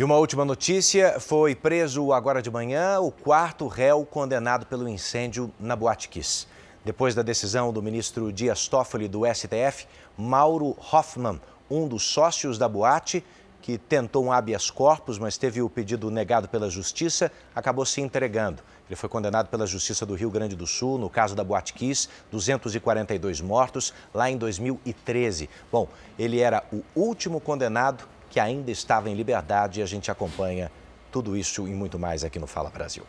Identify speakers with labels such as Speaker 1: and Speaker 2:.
Speaker 1: E uma última notícia: foi preso agora de manhã o quarto réu condenado pelo incêndio na Boate Kiss. Depois da decisão do ministro Dias Toffoli do STF, Mauro Hoffman, um dos sócios da boate, que tentou um habeas corpus, mas teve o pedido negado pela justiça, acabou se entregando. Ele foi condenado pela Justiça do Rio Grande do Sul, no caso da Boate Kiss, 242 mortos, lá em 2013. Bom, ele era o último condenado que ainda estava em liberdade. E a gente acompanha tudo isso e muito mais aqui no Fala Brasil.